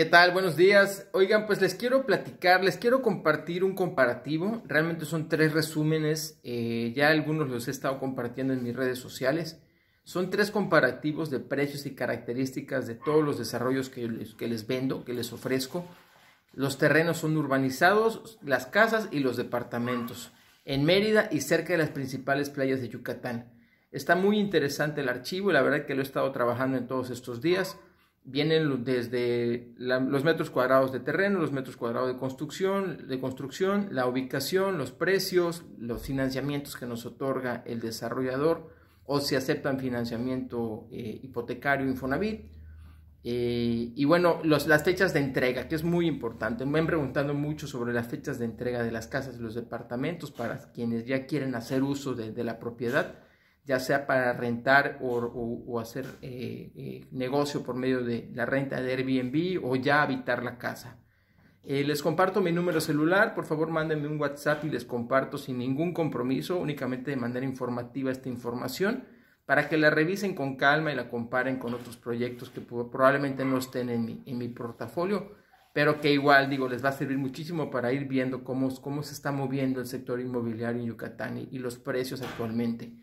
¿Qué tal? Buenos días. Oigan, pues les quiero platicar, les quiero compartir un comparativo. Realmente son tres resúmenes, eh, ya algunos los he estado compartiendo en mis redes sociales. Son tres comparativos de precios y características de todos los desarrollos que, que les vendo, que les ofrezco. Los terrenos son urbanizados, las casas y los departamentos, en Mérida y cerca de las principales playas de Yucatán. Está muy interesante el archivo y la verdad que lo he estado trabajando en todos estos días vienen desde los metros cuadrados de terreno, los metros cuadrados de construcción, de construcción, la ubicación, los precios, los financiamientos que nos otorga el desarrollador o si aceptan financiamiento eh, hipotecario Infonavit. Eh, y bueno, las fechas de entrega, que es muy importante. Me han preguntando mucho sobre las fechas de entrega de las casas y los departamentos para quienes ya quieren hacer uso de la propiedad ya sea para rentar o, hacer eh, eh, negocio por medio de la renta de Airbnb o ya habitar la casa. Eh, les comparto mi número celular, por favor mándenme un WhatsApp y les comparto sin ningún compromiso, únicamente de manera informativa esta información, para que la revisen con calma y la comparen con otros proyectos que probablemente no estén en mi, en mi portafolio, pero que igual, digo, les va a servir muchísimo para ir viendo cómo, cómo se está moviendo el sector inmobiliario en Yucatán y los precios actualmente.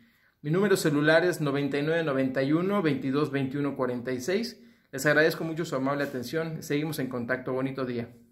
Mi número celular es 9991 22 21 46. Les agradezco mucho su amable atención. Seguimos en contacto. Bonito día.